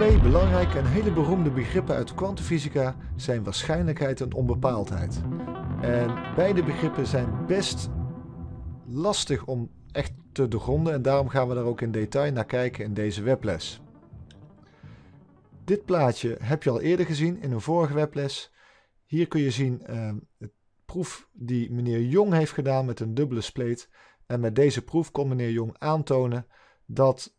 Twee belangrijke en hele beroemde begrippen uit kwantumfysica zijn waarschijnlijkheid en onbepaaldheid. En beide begrippen zijn best lastig om echt te doorgronden en daarom gaan we daar ook in detail naar kijken in deze webles. Dit plaatje heb je al eerder gezien in een vorige webles. Hier kun je zien de ehm, proef die meneer Jong heeft gedaan met een dubbele spleet. En met deze proef kon meneer Jong aantonen dat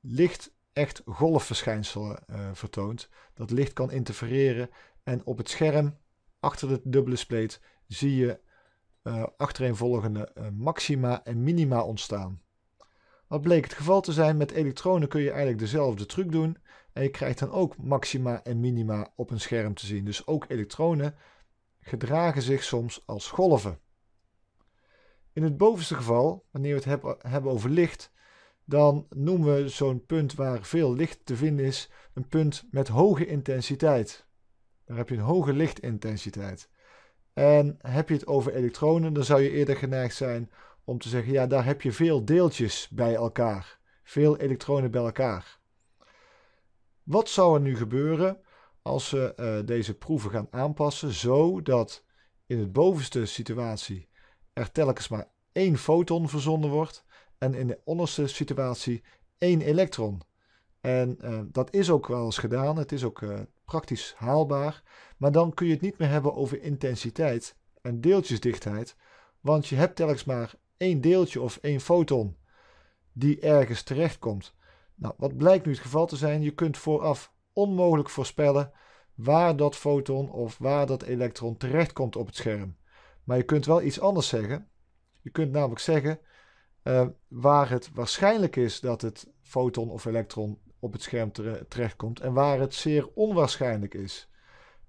licht echt golfverschijnselen eh, vertoont. Dat licht kan interfereren en op het scherm achter de dubbele spleet zie je eh, achtereenvolgende eh, maxima en minima ontstaan. Wat bleek het geval te zijn, met elektronen kun je eigenlijk dezelfde truc doen en je krijgt dan ook maxima en minima op een scherm te zien. Dus ook elektronen gedragen zich soms als golven. In het bovenste geval, wanneer we het hebben over licht, dan noemen we zo'n punt waar veel licht te vinden is een punt met hoge intensiteit. Daar heb je een hoge lichtintensiteit. En heb je het over elektronen, dan zou je eerder geneigd zijn om te zeggen, ja, daar heb je veel deeltjes bij elkaar. Veel elektronen bij elkaar. Wat zou er nu gebeuren als we eh, deze proeven gaan aanpassen, zodat in het bovenste situatie er telkens maar één foton verzonden wordt en in de onderste situatie één elektron. En eh, dat is ook wel eens gedaan. Het is ook eh, praktisch haalbaar. Maar dan kun je het niet meer hebben over intensiteit en deeltjesdichtheid. Want je hebt telkens maar één deeltje of één foton die ergens terechtkomt. Nou, wat blijkt nu het geval te zijn, je kunt vooraf onmogelijk voorspellen waar dat foton of waar dat elektron terechtkomt op het scherm. Maar je kunt wel iets anders zeggen. Je kunt namelijk zeggen, eh, waar het waarschijnlijk is dat het foton of elektron op het scherm terechtkomt en waar het zeer onwaarschijnlijk is.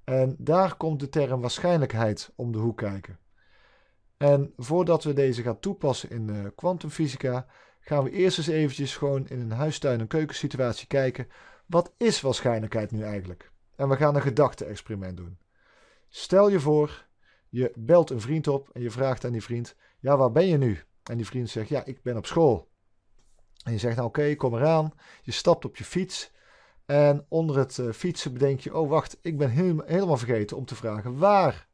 En daar komt de term waarschijnlijkheid om de hoek kijken. En voordat we deze gaan toepassen in eh, kwantumfysica, gaan we eerst eens eventjes gewoon in een huistuin- en keukensituatie kijken. Wat is waarschijnlijkheid nu eigenlijk? En we gaan een gedachte-experiment doen. Stel je voor, je belt een vriend op en je vraagt aan die vriend: Ja, waar ben je nu? En die vriend zegt, ja, ik ben op school. En je zegt, nou oké, kom eraan. Je stapt op je fiets. En onder het eh, fietsen bedenk je, oh wacht, ik ben helemaal, helemaal vergeten om te vragen waar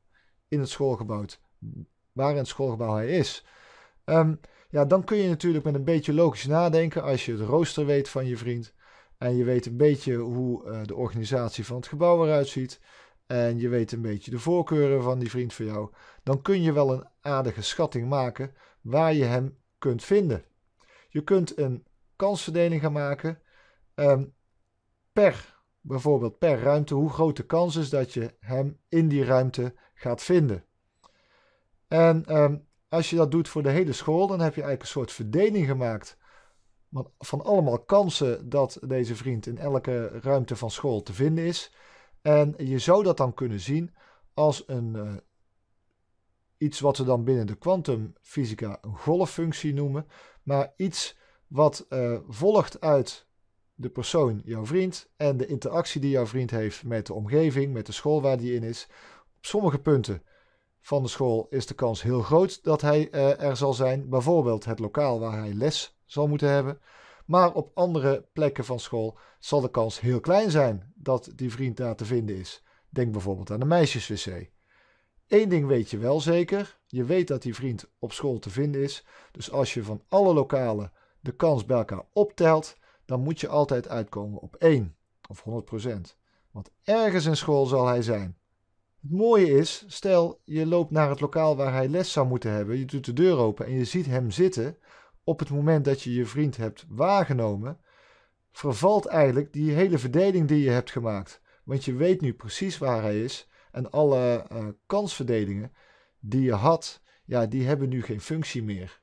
in het schoolgebouw, waar in het schoolgebouw hij is. Ehm, ja, dan kun je natuurlijk met een beetje logisch nadenken als je het rooster weet van je vriend. En je weet een beetje hoe eh, de organisatie van het gebouw eruit ziet en je weet een beetje de voorkeuren van die vriend van jou, dan kun je wel een aardige schatting maken waar je hem kunt vinden. Je kunt een kansverdeling gaan maken ehm, per, bijvoorbeeld per ruimte, hoe groot de kans is dat je hem in die ruimte gaat vinden. En ehm, als je dat doet voor de hele school, dan heb je eigenlijk een soort verdeling gemaakt van allemaal kansen dat deze vriend in elke ruimte van school te vinden is. En je zou dat dan kunnen zien als een, eh, iets wat we dan binnen de kwantumfysica een golffunctie noemen, maar iets wat eh, volgt uit de persoon, jouw vriend, en de interactie die jouw vriend heeft met de omgeving, met de school waar die in is. Op sommige punten van de school is de kans heel groot dat hij eh, er zal zijn, bijvoorbeeld het lokaal waar hij les zal moeten hebben. Maar op andere plekken van school zal de kans heel klein zijn dat die vriend daar te vinden is. Denk bijvoorbeeld aan de meisjeswc. Eén ding weet je wel zeker: je weet dat die vriend op school te vinden is. Dus als je van alle lokalen de kans bij elkaar optelt, dan moet je altijd uitkomen op 1 of 100%. Want ergens in school zal hij zijn. Het mooie is, stel je loopt naar het lokaal waar hij les zou moeten hebben, je doet de deur open en je ziet hem zitten, op het moment dat je je vriend hebt waargenomen, vervalt eigenlijk die hele verdeling die je hebt gemaakt. Want je weet nu precies waar hij is en alle uh, kansverdelingen die je had, ja, die hebben nu geen functie meer.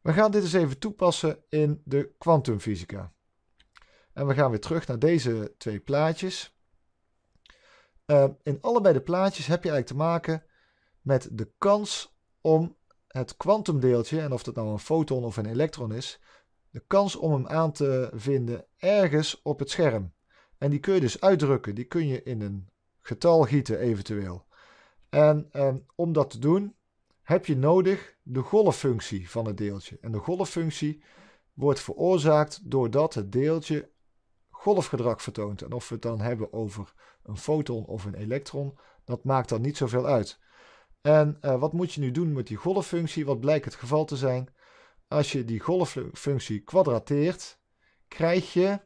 We gaan dit eens even toepassen in de kwantumfysica. En we gaan weer terug naar deze twee plaatjes. Eh, in allebei de plaatjes heb je eigenlijk te maken met de kans om het kwantumdeeltje, en of dat nou een foton of een elektron is, de kans om hem aan te vinden ergens op het scherm. En die kun je dus uitdrukken, die kun je in een getal gieten eventueel. En om dat te doen heb je nodig de golffunctie van het deeltje. En de golffunctie wordt veroorzaakt doordat het deeltje golfgedrag vertoont. En of we het dan hebben over een foton of een elektron, dat maakt dan niet zoveel uit. En eh, wat moet je nu doen met die golffunctie? Wat blijkt het geval te zijn? Als je die golffunctie kwadrateert, krijg je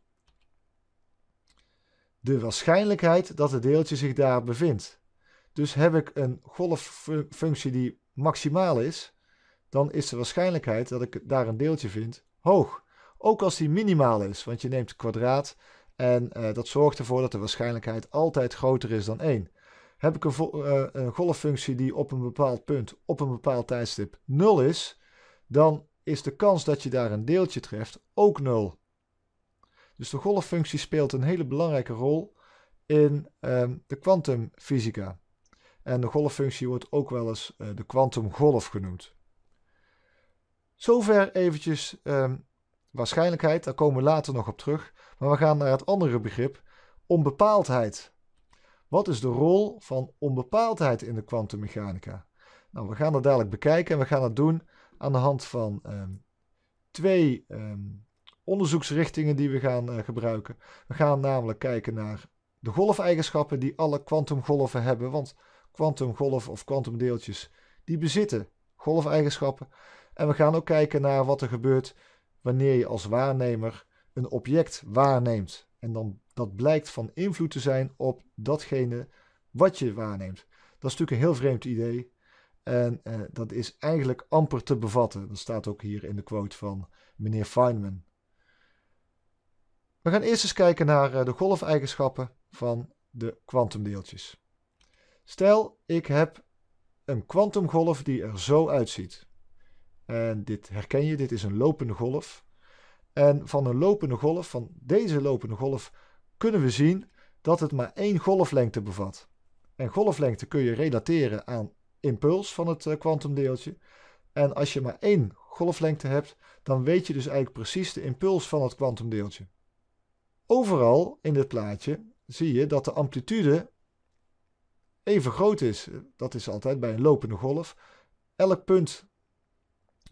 de waarschijnlijkheid dat het deeltje zich daar bevindt. Dus heb ik een golffunctie die maximaal is, dan is de waarschijnlijkheid dat ik daar een deeltje vind hoog. Ook als die minimaal is, want je neemt kwadraat en eh, dat zorgt ervoor dat de waarschijnlijkheid altijd groter is dan 1. Heb ik een, eh, eh, golffunctie die op een bepaald punt, op een bepaald tijdstip 0 is, dan is de kans dat je daar een deeltje treft ook 0. Dus de golffunctie speelt een hele belangrijke rol in ehm, de kwantumfysica. En de golffunctie wordt ook wel eens eh, de kwantumgolf genoemd. Zover eventjes ehm, waarschijnlijkheid, daar komen we later nog op terug. Maar we gaan naar het andere begrip, onbepaaldheid. Wat is de rol van onbepaaldheid in de kwantummechanica? Nou, we gaan dat dadelijk bekijken en we gaan dat doen aan de hand van ehm, twee ehm, onderzoeksrichtingen die we gaan eh, gebruiken. We gaan namelijk kijken naar de golfeigenschappen die alle kwantumgolven hebben, want kwantumgolven of kwantumdeeltjes die bezitten golfeigenschappen. En we gaan ook kijken naar wat er gebeurt wanneer je als waarnemer een object waarneemt. En dan dat blijkt van invloed te zijn op datgene wat je waarneemt. Dat is natuurlijk een heel vreemd idee. En eh, dat is eigenlijk amper te bevatten. Dat staat ook hier in de quote van meneer Feynman. We gaan eerst eens kijken naar eh, de golfeigenschappen van de kwantumdeeltjes. Stel, ik heb een kwantumgolf die er zo uitziet. En dit herken je, dit is een lopende golf. En van een lopende golf, van deze lopende golf, kunnen we zien dat het maar één golflengte bevat. En golflengte kun je relateren aan impuls van het eh, kwantumdeeltje. En als je maar één golflengte hebt, dan weet je dus eigenlijk precies de impuls van het kwantumdeeltje. Overal in dit plaatje zie je dat de amplitude even groot is. Dat is altijd bij een lopende golf. Elk punt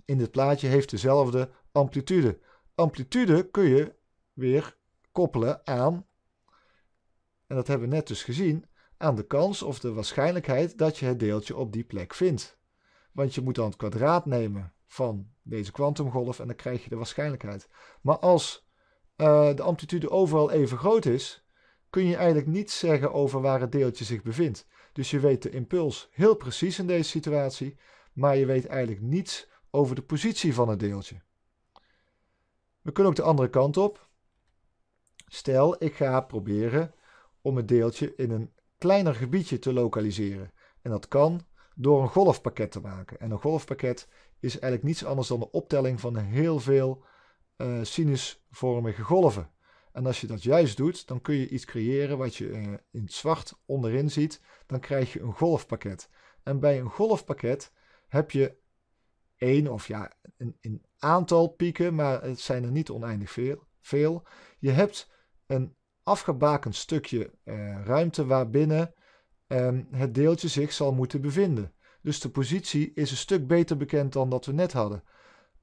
in dit plaatje heeft dezelfde amplitude amplitude kun je weer koppelen aan, en dat hebben we net dus gezien, aan de kans of de waarschijnlijkheid dat je het deeltje op die plek vindt. Want je moet dan het kwadraat nemen van deze kwantumgolf en dan krijg je de waarschijnlijkheid. Maar als eh, de amplitude overal even groot is, kun je eigenlijk niets zeggen over waar het deeltje zich bevindt. Dus je weet de impuls heel precies in deze situatie, maar je weet eigenlijk niets over de positie van het deeltje. We kunnen ook de andere kant op. Stel, ik ga proberen om het deeltje in een kleiner gebiedje te lokaliseren. En dat kan door een golfpakket te maken. En een golfpakket is eigenlijk niets anders dan de optelling van heel veel eh, sinusvormige golven. En als je dat juist doet, dan kun je iets creëren wat je eh, in het zwart onderin ziet. Dan krijg je een golfpakket. En bij een golfpakket heb je één of ja, in, in aantal pieken, maar het zijn er niet oneindig veel. veel. Je hebt een afgebakend stukje eh, ruimte waarbinnen eh, het deeltje zich zal moeten bevinden. Dus de positie is een stuk beter bekend dan dat we net hadden.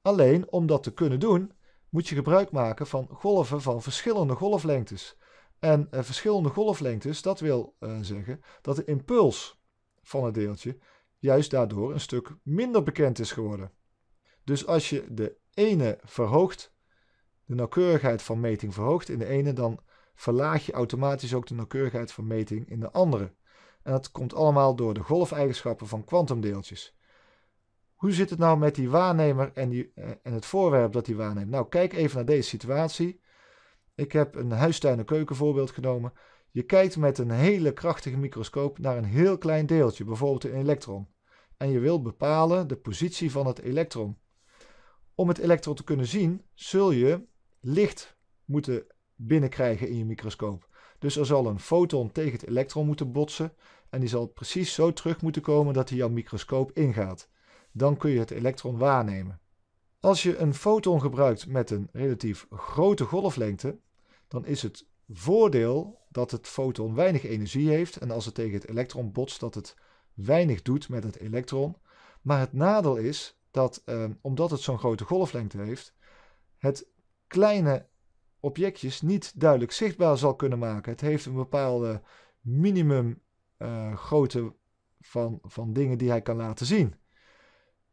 Alleen om dat te kunnen doen, moet je gebruik maken van golven van verschillende golflengtes. En eh, verschillende golflengtes, dat wil eh, zeggen dat de impuls van het deeltje juist daardoor een stuk minder bekend is geworden. Dus als je de ene verhoogt, de nauwkeurigheid van meting verhoogt in de ene, dan verlaag je automatisch ook de nauwkeurigheid van meting in de andere. En dat komt allemaal door de golfeigenschappen van kwantumdeeltjes. Hoe zit het nou met die waarnemer en, die, eh, en het voorwerp dat die waarneemt? Nou, kijk even naar deze situatie. Ik heb een huistuin- en keukenvoorbeeld genomen. Je kijkt met een hele krachtige microscoop naar een heel klein deeltje, bijvoorbeeld een elektron. En je wilt bepalen de positie van het elektron. Om het elektron te kunnen zien, zul je licht moeten binnenkrijgen in je microscoop. Dus er zal een foton tegen het elektron moeten botsen en die zal precies zo terug moeten komen dat hij jouw microscoop ingaat. Dan kun je het elektron waarnemen. Als je een foton gebruikt met een relatief grote golflengte, dan is het voordeel dat het foton weinig energie heeft en als het tegen het elektron botst dat het weinig doet met het elektron. Maar het nadeel is dat ehm, omdat het zo'n grote golflengte heeft, het kleine objectjes niet duidelijk zichtbaar zal kunnen maken. Het heeft een bepaalde minimum eh, grootte van, van dingen die hij kan laten zien.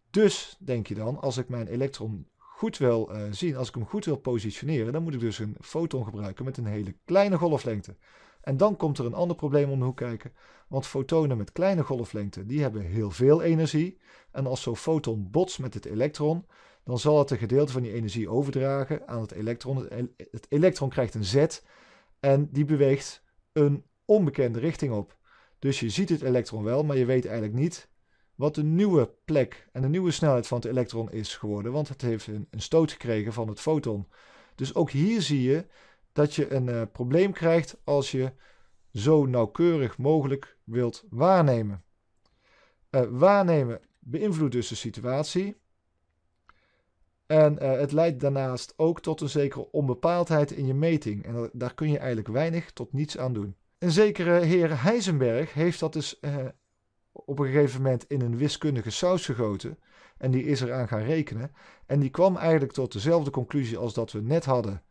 Dus denk je dan, als ik mijn elektron goed wil eh, zien, als ik hem goed wil positioneren, dan moet ik dus een foton gebruiken met een hele kleine golflengte. En dan komt er een ander probleem om de hoek kijken. Want fotonen met kleine golflengten, die hebben heel veel energie. En als zo'n foton botst met het elektron, dan zal het een gedeelte van die energie overdragen aan het elektron. Het, elektron krijgt een zet en die beweegt een onbekende richting op. Dus je ziet het elektron wel, maar je weet eigenlijk niet wat de nieuwe plek en de nieuwe snelheid van het elektron is geworden. Want het heeft een stoot gekregen van het foton. Dus ook hier zie je dat je een eh, probleem krijgt als je zo nauwkeurig mogelijk wilt waarnemen. Eh, waarnemen beïnvloedt dus de situatie. En eh, het leidt daarnaast ook tot een zekere onbepaaldheid in je meting. En daar kun je eigenlijk weinig tot niets aan doen. Een zekere heer Heisenberg heeft dat dus op een gegeven moment in een wiskundige saus gegoten. En die is eraan gaan rekenen. En die kwam eigenlijk tot dezelfde conclusie als dat we net hadden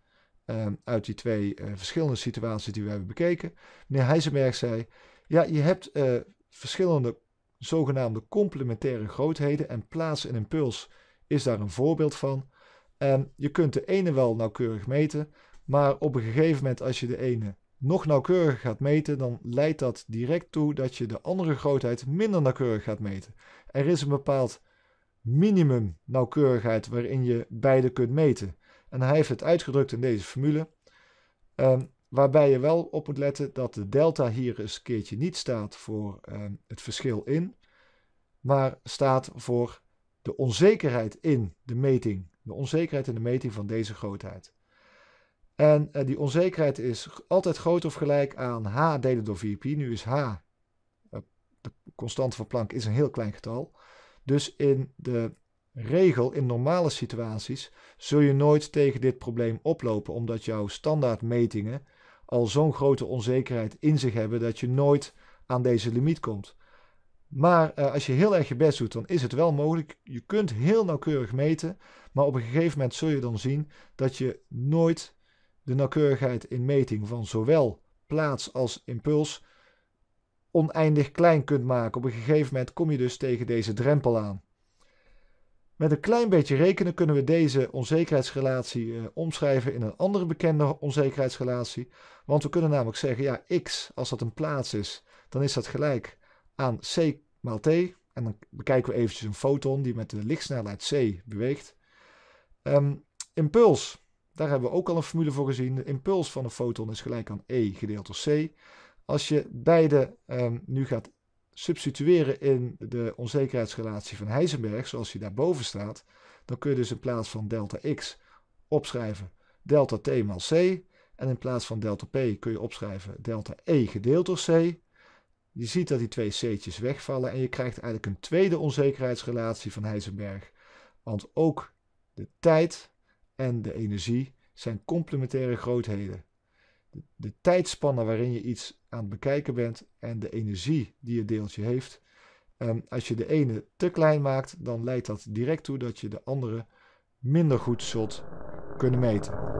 Ehm, uit die twee eh, verschillende situaties die we hebben bekeken. Meneer Heisenberg zei, ja, je hebt eh, verschillende zogenaamde complementaire grootheden en plaats en impuls is daar een voorbeeld van. je kunt de ene wel nauwkeurig meten, maar op een gegeven moment als je de ene nog nauwkeuriger gaat meten, dan leidt dat direct toe dat je de andere grootheid minder nauwkeurig gaat meten. Er is een bepaald minimum nauwkeurigheid waarin je beide kunt meten. En hij heeft het uitgedrukt in deze formule. Ehm, waarbij je wel op moet letten dat de delta hier eens een keertje niet staat voor ehm, het verschil in. Maar staat voor de onzekerheid in de meting. De onzekerheid in de meting van deze grootheid. En eh, die onzekerheid is altijd groot of gelijk aan h delen door 4pi. Nu is h, eh, de constante van Planck, is een heel klein getal. Dus in de regel in normale situaties zul je nooit tegen dit probleem oplopen, omdat jouw standaardmetingen al zo'n grote onzekerheid in zich hebben dat je nooit aan deze limiet komt. Maar eh, als je heel erg je best doet, dan is het wel mogelijk. Je kunt heel nauwkeurig meten, maar op een gegeven moment zul je dan zien dat je nooit de nauwkeurigheid in meting van zowel plaats als impuls oneindig klein kunt maken. Op een gegeven moment kom je dus tegen deze drempel aan. Met een klein beetje rekenen kunnen we deze onzekerheidsrelatie eh, omschrijven in een andere bekende onzekerheidsrelatie. Want we kunnen namelijk zeggen, ja, x, als dat een plaats is, dan is dat gelijk aan c maal t. En dan bekijken we eventjes een foton die met de lichtsnelheid c beweegt. Ehm, impuls, daar hebben we ook al een formule voor gezien. De impuls van een foton is gelijk aan e gedeeld door c. Als je beide ehm, nu gaat substitueren in de onzekerheidsrelatie van Heisenberg, zoals die daarboven staat, dan kun je dus in plaats van delta x opschrijven delta t maal c. En in plaats van delta p kun je opschrijven delta e gedeeld door c. Je ziet dat die twee c'tjes wegvallen en je krijgt eigenlijk een tweede onzekerheidsrelatie van Heisenberg. Want ook de tijd en de energie zijn complementaire grootheden. De, de tijdspannen waarin je iets aan bekijken bent en de energie die het deeltje heeft. Ehm, als je de ene te klein maakt, dan leidt dat direct toe dat je de andere minder goed zult kunnen meten.